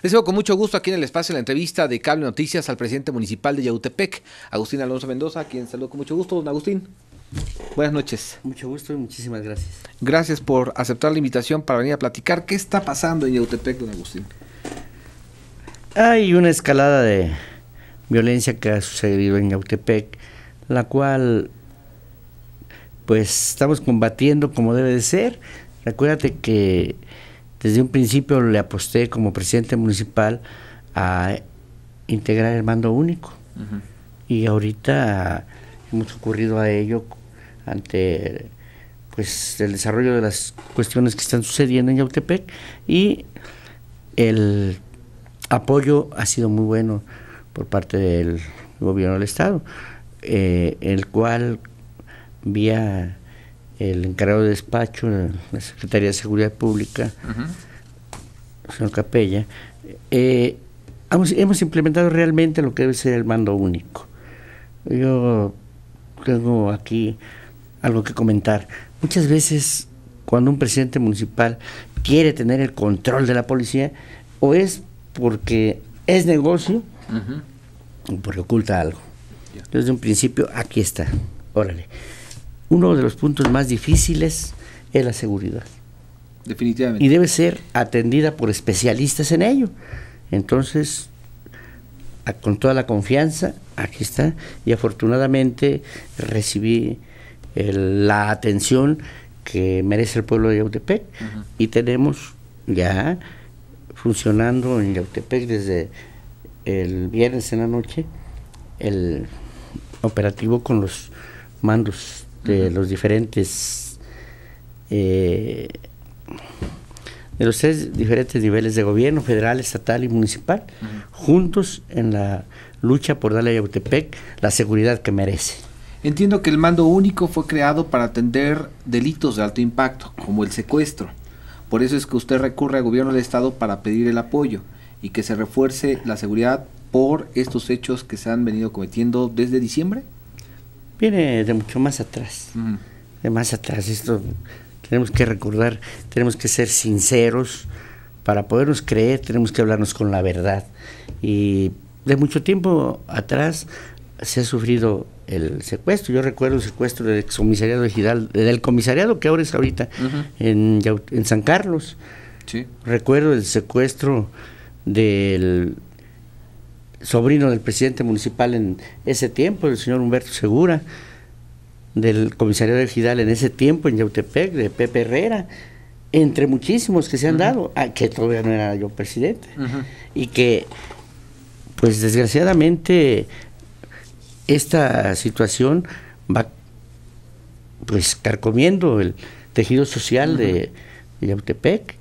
Recibo con mucho gusto aquí en el espacio la entrevista de Cable Noticias al presidente municipal de Yautepec, Agustín Alonso Mendoza, quien saludo con mucho gusto, don Agustín. Buenas noches. Mucho gusto y muchísimas gracias. Gracias por aceptar la invitación para venir a platicar. ¿Qué está pasando en Yautepec, don Agustín? Hay una escalada de violencia que ha sucedido en Yautepec, la cual pues estamos combatiendo como debe de ser. Recuérdate que desde un principio le aposté como presidente municipal a integrar el mando único. Y ahorita hemos ocurrido a ello ante pues el desarrollo de las cuestiones que están sucediendo en Yautepec y el apoyo ha sido muy bueno por parte del gobierno del estado, eh, el cual vía el encargado de despacho, la Secretaría de Seguridad Pública, El señor Capella, eh, hemos, implementado realmente lo que debe ser el mando único. Yo tengo aquí algo que comentar. Muchas veces cuando un presidente municipal quiere tener el control de la policía, o es porque es negocio, o porque oculta algo. Desde un principio, aquí está, órale uno de los puntos más difíciles es la seguridad. Definitivamente. Y debe ser atendida por especialistas en ello. Entonces, con toda la confianza, aquí está. Y afortunadamente recibí la atención que merece el pueblo de Yautepec. Y tenemos ya funcionando en Yautepec desde el viernes en la noche el operativo con los mandos de los diferentes eh, de los tres diferentes niveles de gobierno, federal, estatal y municipal, juntos en la lucha por darle a Yautepec la seguridad que merece. Entiendo que el mando único fue creado para atender delitos de alto impacto, como el secuestro. Por eso es que usted recurre al gobierno del Estado para pedir el apoyo y que se refuerce la seguridad por estos hechos que se han venido cometiendo desde diciembre viene de mucho más atrás, de más atrás. Esto tenemos que recordar, tenemos que ser sinceros para podernos creer, tenemos que hablarnos con la verdad. Y de mucho tiempo atrás se ha sufrido el secuestro. Yo recuerdo el secuestro del comisariado Gidal, del comisariado que ahora es ahorita en, San Carlos. Recuerdo el secuestro del sobrino del presidente municipal en ese tiempo, el señor Humberto Segura, del comisario de Gidal en ese tiempo en Yautepec, de Pepe Herrera, entre muchísimos que se han dado, ah, que todavía no era yo presidente, y que, pues desgraciadamente, esta situación va pues carcomiendo el tejido social de Yautepec,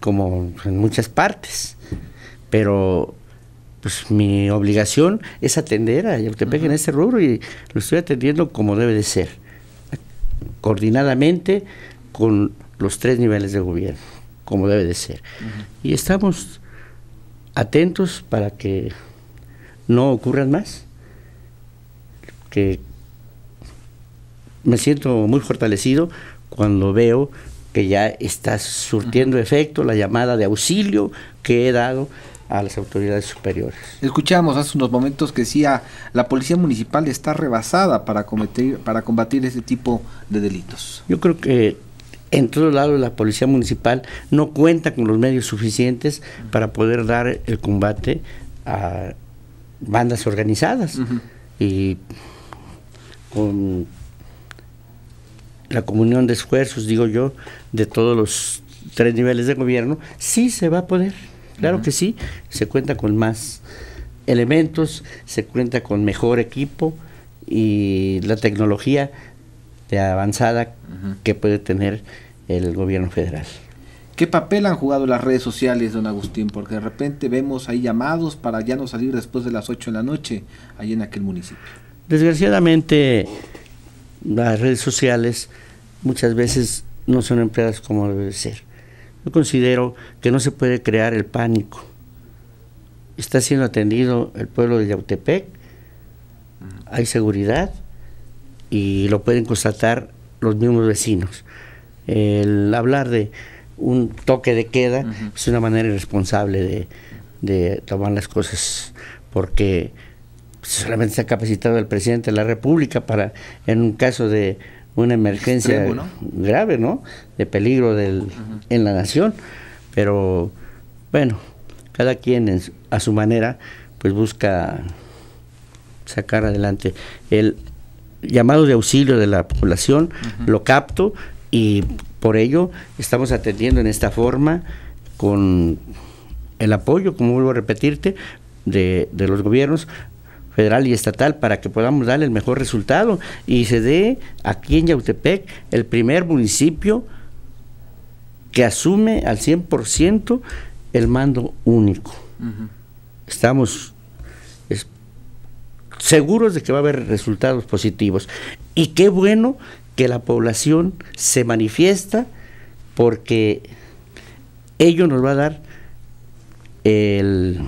como en muchas partes, pero pues mi obligación es atender a Yautepec en este rubro y lo estoy atendiendo como debe de ser, coordinadamente con los tres niveles de gobierno, como debe de ser. Y estamos atentos para que no ocurran más, que me siento muy fortalecido cuando veo que ya está surtiendo efecto la llamada de auxilio que he dado a las autoridades superiores. escuchamos hace unos momentos que decía la policía municipal está rebasada para cometer para combatir ese tipo de delitos. Yo creo que en todos lados la policía municipal no cuenta con los medios suficientes para poder dar el combate a bandas organizadas y con la comunión de esfuerzos, digo yo, de todos los tres niveles de gobierno, sí se va a poder. Claro que sí, se cuenta con más elementos, se cuenta con mejor equipo y la tecnología avanzada que puede tener el gobierno federal. ¿Qué papel han jugado las redes sociales, don Agustín? Porque de repente vemos ahí llamados para ya no salir después de las 8 de la noche ahí en aquel municipio. Desgraciadamente, las redes sociales muchas veces no son empleadas como debe ser. Yo considero que no se puede crear el pánico. Está siendo atendido el pueblo de Yautepec, hay seguridad y lo pueden constatar los mismos vecinos. El hablar de un toque de queda es una manera irresponsable de, de tomar las cosas porque solamente se ha capacitado el presidente de la República para, en un caso de una emergencia grave, ¿no? De peligro del, en la nación. Pero bueno, cada quien a su manera, pues busca sacar adelante el llamado de auxilio de la población, lo capto y por ello estamos atendiendo en esta forma con el apoyo, como vuelvo a repetirte, de los gobiernos federal y estatal para que podamos darle el mejor resultado y se dé aquí en Yautepec el primer municipio que asume al 100% el mando único. Estamos seguros de que va a haber resultados positivos. Y qué bueno que la población se manifiesta porque ello nos va a dar el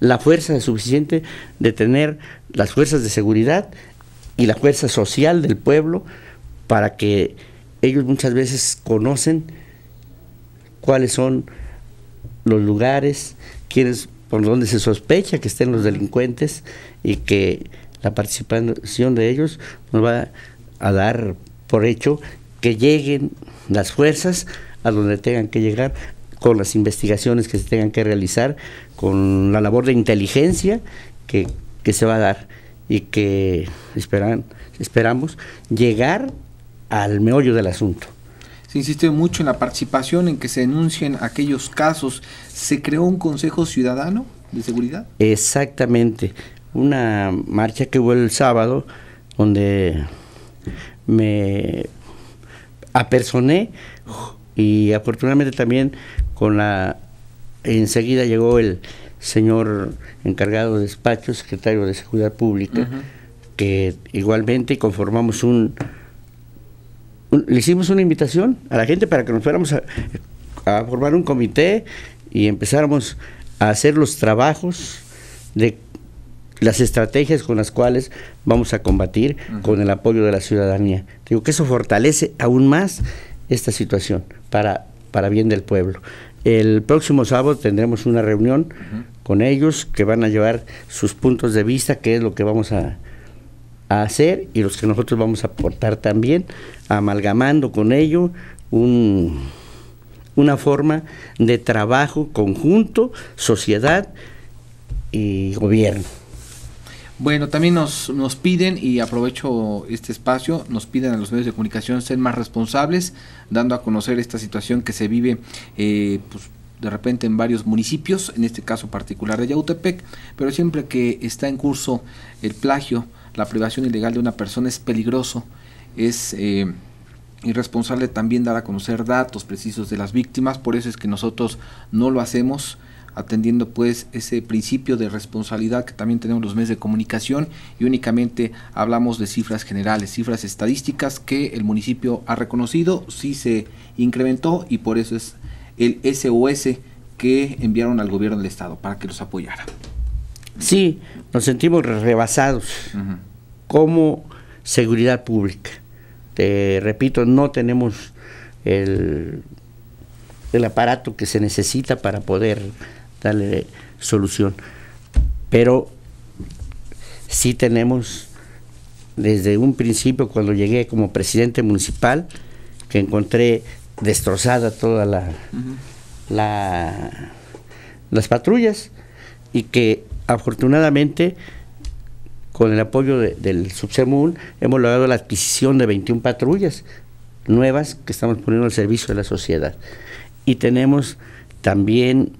la fuerza suficiente de tener las fuerzas de seguridad y la fuerza social del pueblo para que ellos muchas veces conocen cuáles son los lugares, por donde se sospecha que estén los delincuentes y que la participación de ellos nos va a dar por hecho que lleguen las fuerzas a donde tengan que llegar con las investigaciones que se tengan que realizar, con la labor de inteligencia que, se va a dar y que esperan, esperamos llegar al meollo del asunto. Se insiste mucho en la participación, en que se denuncien aquellos casos. ¿Se creó un Consejo Ciudadano de Seguridad? Exactamente. Una marcha que hubo el sábado donde me apersoné y afortunadamente también con la enseguida llegó el señor encargado de despacho, secretario de Seguridad Pública, que igualmente conformamos un, le hicimos una invitación a la gente para que nos fuéramos a, formar un comité y empezáramos a hacer los trabajos de las estrategias con las cuales vamos a combatir con el apoyo de la ciudadanía. Digo que eso fortalece aún más esta situación para, para bien del pueblo. El próximo sábado tendremos una reunión con ellos que van a llevar sus puntos de vista, qué es lo que vamos a, hacer y los que nosotros vamos a aportar también, amalgamando con ello una forma de trabajo conjunto, sociedad y gobierno. Bueno, también nos, nos piden, y aprovecho este espacio, nos piden a los medios de comunicación ser más responsables, dando a conocer esta situación que se vive eh, pues, de repente en varios municipios, en este caso particular de Yautepec, pero siempre que está en curso el plagio, la privación ilegal de una persona es peligroso, es... Eh, irresponsable también dar a conocer datos precisos de las víctimas, por eso es que nosotros no lo hacemos atendiendo pues ese principio de responsabilidad que también tenemos los medios de comunicación y únicamente hablamos de cifras generales, cifras estadísticas que el municipio ha reconocido, sí se incrementó y por eso es el SOS que enviaron al gobierno del estado para que los apoyara. Sí, nos sentimos rebasados como seguridad pública. Te repito, no tenemos el, el aparato que se necesita para poder darle solución. Pero sí tenemos desde un principio, cuando llegué como presidente municipal, que encontré destrozada toda la, la las patrullas y que afortunadamente con el apoyo del subsemún hemos logrado la adquisición de 21 patrullas nuevas que estamos poniendo al servicio de la sociedad. Y tenemos también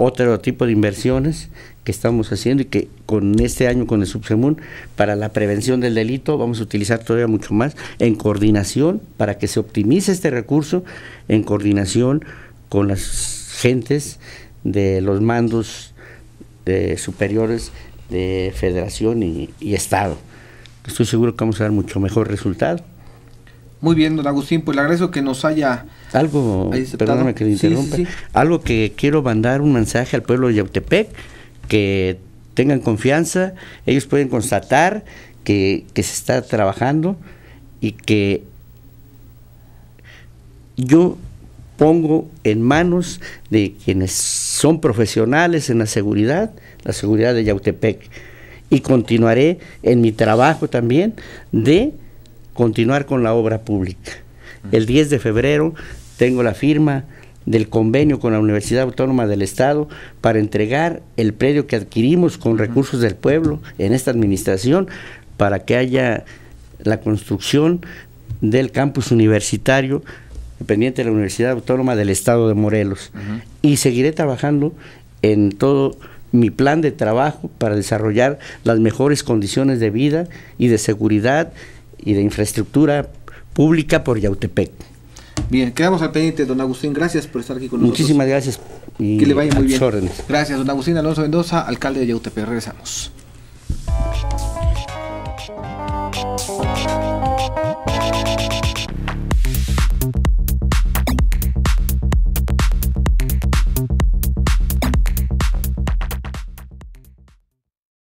otro tipo de inversiones que estamos haciendo y que con este año con el Subsemún para la prevención del delito vamos a utilizar todavía mucho más en coordinación para que se optimice este recurso en coordinación con las gentes de los mandos superiores de federación y estado. Estoy seguro que vamos a dar mucho mejor resultado. Muy bien, don Agustín, pues le agradezco que nos haya algo, perdóname que le interrumpa, algo que quiero mandar un mensaje al pueblo de Yautepec, que tengan confianza, ellos pueden constatar que se está trabajando y que yo pongo en manos de quienes son profesionales en la seguridad, la seguridad de Yautepec. Y continuaré en mi trabajo también de continuar con la obra pública. El 10 de febrero tengo la firma del convenio con la Universidad Autónoma del Estado para entregar el predio que adquirimos con recursos del pueblo en esta administración para que haya la construcción del campus universitario dependiente de la Universidad Autónoma del Estado de Morelos. Y seguiré trabajando en todo mi plan de trabajo para desarrollar las mejores condiciones de vida y de seguridad y de infraestructura pública por Yautepec. Bien, quedamos al pendiente, don Agustín. Gracias por estar aquí con nosotros. Muchísimas gracias. Y que le vaya muy bien. Gracias, don Agustín Alonso Mendoza, alcalde de Yautepec. Regresamos.